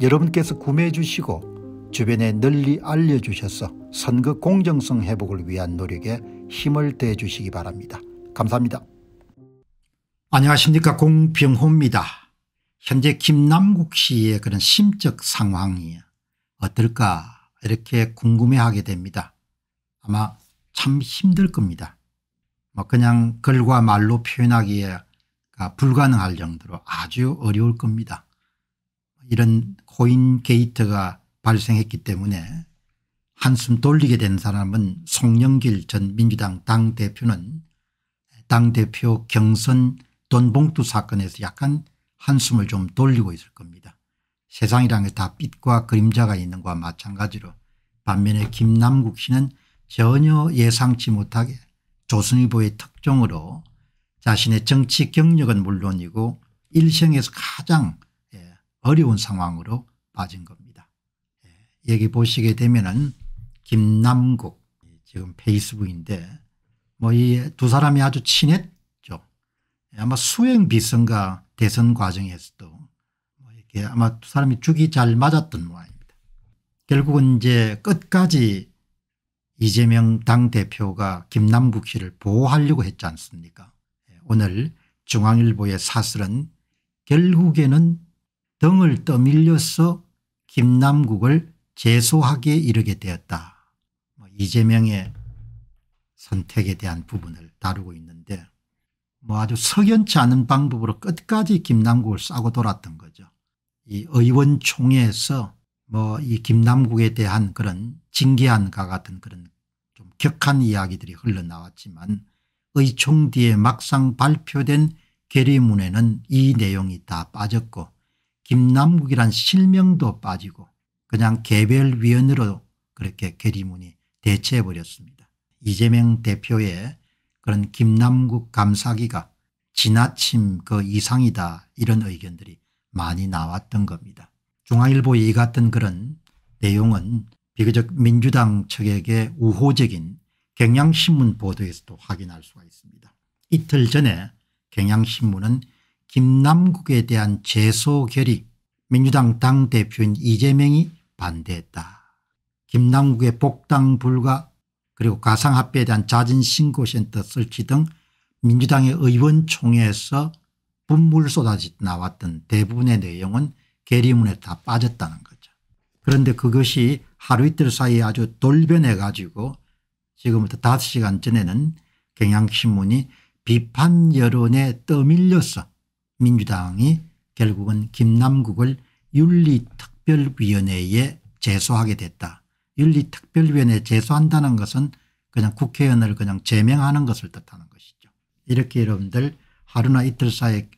여러분께서 구매해 주시고 주변에 널리 알려주셔서 선거 공정성 회복을 위한 노력에 힘을 대해 주시기 바랍니다. 감사합니다. 안녕하십니까 공병호입니다. 현재 김남국 씨의 그런 심적 상황이 어떨까 이렇게 궁금해하게 됩니다. 아마 참 힘들 겁니다. 뭐 그냥 글과 말로 표현하기에 불가능할 정도로 아주 어려울 겁니다. 이런 코인 게이트가 발생했기 때문에 한숨 돌리게 된 사람은 송영길 전 민주당 당대표는 당대표 경선 돈봉투 사건에서 약간 한숨을 좀 돌리고 있을 겁니다. 세상이란 게다 빛과 그림자가 있는 것과 마찬가지로 반면에 김남국 씨는 전혀 예상치 못하게 조선 일보의 특종으로 자신의 정치 경력은 물론이고 일생에서 가장 어려운 상황으로 빠진 겁니다. 예, 여기 보시게 되면은 김남국 지금 페이스북인데 뭐 이 두 사람이 아주 친했죠. 예, 아마 수행 비선과 대선 과정에서도 뭐 이렇게 아마 두 사람이 죽이 잘 맞았던 모양입니다. 결국은 이제 끝까지 이재명 당대표가 김남국 씨를 보호하려고 했지 않습니까 예, 오늘 중앙일보의 사설은 결국에는 등을 떠밀려서 김남국을 재소하게 이르게 되었다. 뭐 이재명의 선택에 대한 부분을 다루고 있는데 뭐 아주 석연치 않은 방법으로 끝까지 김남국을 싸고 돌았던 거죠. 이 의원총회에서 뭐 이 김남국에 대한 그런 징계안과 같은 그런 좀 격한 이야기들이 흘러나왔지만 의총 뒤에 막상 발표된 결의문에는 이 내용이 다 빠졌고 김남국이란 실명도 빠지고 그냥 개별위원으로 그렇게 계리문이 대체해버렸습니다. 이재명 대표의 그런 김남국 감사기가 지나침 그 이상이다 이런 의견들이 많이 나왔던 겁니다. 중앙일보의 이 같은 그런 내용은 비교적 민주당 측에게 우호적인 경향신문 보도에서도 확인할 수가 있습니다. 이틀 전에 경향신문은 김남국에 대한 재소 결의 민주당 당대표인 이재명이 반대했다. 김남국의 복당 불가 그리고 가상화폐에 대한 자진신고센터 설치 등 민주당의 의원총회에서 분물 쏟아지 나왔던 대부분의 내용은 계리문에 다 빠졌다는 거죠. 그런데 그것이 하루 이틀 사이에 아주 돌변해 가지고 지금부터 5시간 전에는 경향신문이 비판 여론에 떠밀려서 민주당이 결국은 김남국을 윤리특별위원회에 제소하게 됐다. 윤리특별위원회에 제소한다는 것은 그냥 국회의원을 그냥 제명하는 것을 뜻하는 것이죠. 이렇게 여러분들 하루나 이틀 사이에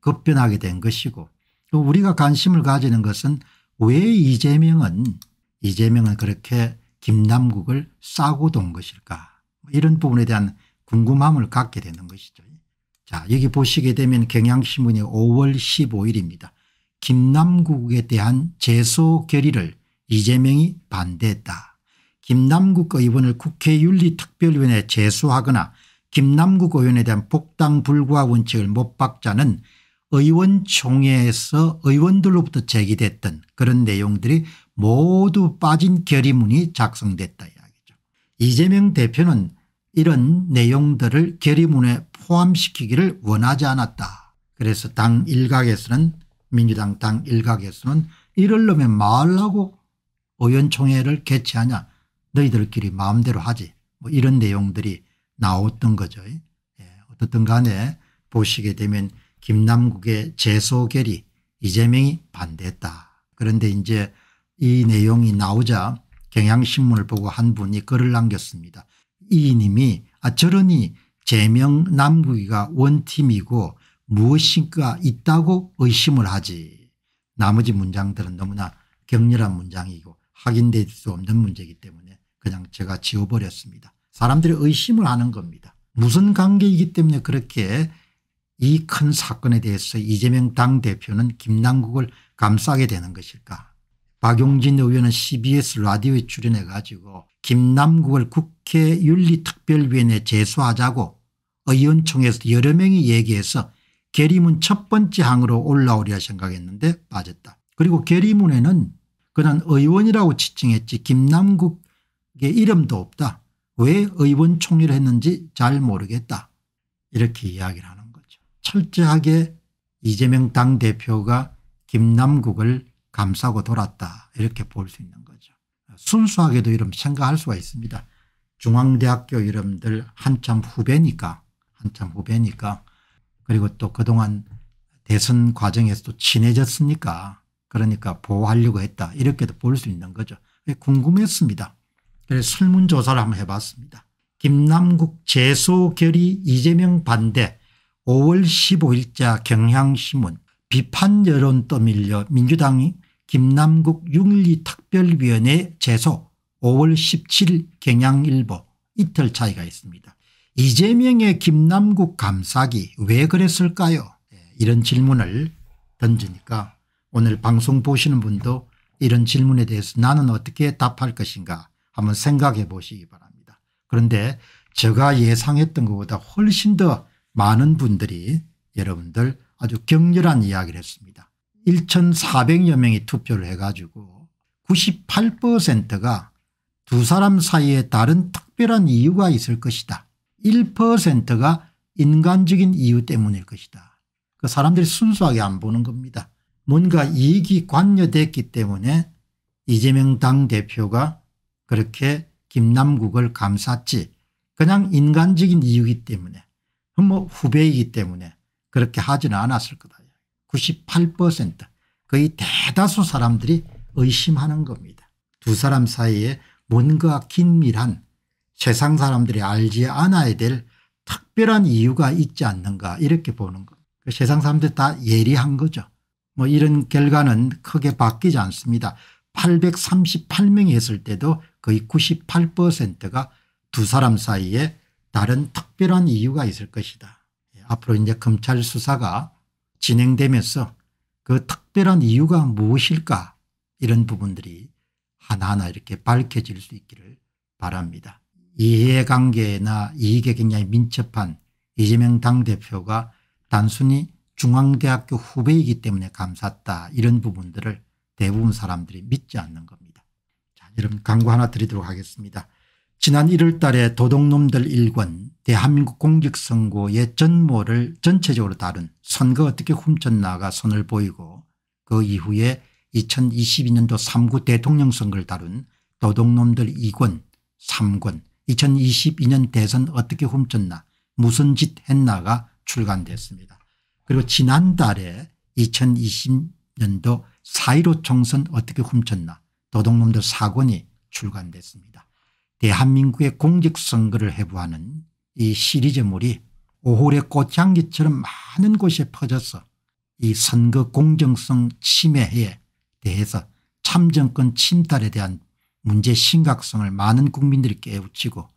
급변하게 된 것이고 우리가 관심을 가지는 것은 왜 이재명은 이재명은 그렇게 김남국을 싸고 돈 것일까 뭐 이런 부분에 대한 궁금함을 갖게 되는 것이죠. 자, 여기 보시게 되면 경향신문이 5월 15일입니다. 김남국에 대한 재소 결의를 이재명이 반대했다. 김남국 의원을 국회윤리특별위원회에 재소하거나 김남국 의원에 대한 복당 불과 원칙을 못 박자는 의원총회에서 의원들로부터 제기됐던 그런 내용들이 모두 빠진 결의문이 작성됐다 이야기죠. 이재명 대표는 이런 내용들을 결의문에 포함시키기를 원하지 않았다. 그래서 당 일각에서는 민주당 당 일각에서는 이럴려면 말라고 의원총회를 개최하냐 너희들끼리 마음대로 하지 뭐 이런 내용들이 나왔던 거죠. 예. 어떻든 간에 보시게 되면 김남국의 재소 결의 이재명이 반대했다. 그런데 이제 이 내용이 나오자 경향신문을 보고 한 분이 글을 남겼습니다. 이님이 아 저러니 제명 남국이가 원팀이고 무엇인가 있다고 의심을 하지. 나머지 문장들은 너무나 격렬한 문장이고 확인될 수 없는 문제이기 때문에 그냥 제가 지워버렸습니다. 사람들이 의심을 하는 겁니다. 무슨 관계이기 때문에 그렇게 이 큰 사건에 대해서 이재명 당대표는 김남국을 감싸게 되는 것일까 박용진 의원은 cbs 라디오에 출연해 가지고 김남국을 국회 윤리특별위원회에 제소하자고 의원총회에서 여러 명이 얘기해서 계리문 첫 번째 항으로 올라오리라 생각했는데 빠졌다. 그리고 계리문에는 그는 의원이라고 지칭했지 김남국의 이름도 없다. 왜의원총회를 했는지 잘 모르겠다. 이렇게 이야기를 하는 거죠. 철저하게 이재명 당대표가 김남국을 감싸고 돌았다 이렇게 볼 수 있는 거죠. 순수하게도 이런 생각할 수가 있습니다. 중앙대학교 이름들 한참 후배니까 한참 후배니까 그리고 또 그동안 대선 과정에서도 친해졌으니까 그러니까 보호하려고 했다 이렇게도 볼 수 있는 거죠. 궁금했습니다. 그래서 설문조사를 한번 해봤습니다. 김남국 재소 결의 이재명 반대 5월 15일자 경향신문 비판 여론 떠밀려 민주당이 김남국 6.12특별위원회 제소 5월 17일 경향일보 이틀 차이가 있습니다. 이재명의 김남국 감싸기 왜 그랬을까요 예, 이런 질문을 던지니까 오늘 방송 보시는 분도 이런 질문에 대해서 나는 어떻게 답할 것인가 한번 생각해 보시기 바랍니다. 그런데 제가 예상했던 것보다 훨씬 더 많은 분들이 여러분들 아주 격렬한 이야기를 했습니다. 1,400여 명이 투표를 해가지고 98%가 두 사람 사이에 다른 특별한 이유가 있을 것이다. 1%가 인간적인 이유 때문일 것이다. 그 사람들이 순수하게 안 보는 겁니다. 뭔가 이익이 관여됐기 때문에 이재명 당대표가 그렇게 김남국을 감쌌지 그냥 인간적인 이유이기 때문에 뭐 후배이기 때문에 그렇게 하지는 않았을 거다. 98% 거의 대다수 사람들이 의심하는 겁니다. 두 사람 사이에 뭔가 긴밀한 세상 사람들이 알지 않아야 될 특별한 이유가 있지 않는가 이렇게 보는 것. 그 세상 사람들 다 예리한 거죠. 뭐 이런 결과는 크게 바뀌지 않습니다. 838명이 했을 때도 거의 98%가 두 사람 사이에 다른 특별한 이유가 있을 것이다. 예, 앞으로 이제 검찰 수사가 진행되면서 그 특별한 이유가 무엇일까 이런 부분들이 하나하나 이렇게 밝혀질 수 있기를 바랍니다. 이해관계나 이익에 굉장히 민첩한 이재명 당대표가 단순히 중앙대학교 후배이기 때문에 감쌌다 이런 부분들을 대부분 사람들이 믿지 않는 겁니다. 자, 여러분 광고 하나 드리도록 하겠습니다. 지난 1월 달에 도둑놈들 일권 대한민국 공직선거의 전모를 전체적으로 다룬 선거 어떻게 훔쳤나가 손을 보이고 그 이후에 2022년도 3구 대통령 선거를 다룬 도둑놈들 2권 3권 2022년 대선 어떻게 훔쳤나 무슨 짓 했나가 출간됐습니다. 그리고 지난달에 2020년도 4.15 총선 어떻게 훔쳤나 도둑놈들 4권이 출간됐습니다. 대한민국의 공직선거를 해부하는 이 시리즈물이 오홀의 꽃향기처럼 많은 곳에 퍼져서 이 선거 공정성 침해에 대해서 참정권 침탈에 대한 문제 심각성을 많은 국민들이 깨우치고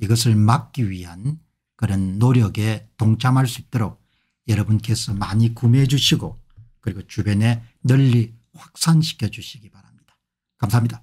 이것을 막기 위한 그런 노력에 동참할 수 있도록 여러분께서 많이 구매해 주시고 그리고 주변에 널리 확산시켜 주시기 바랍니다. 감사합니다.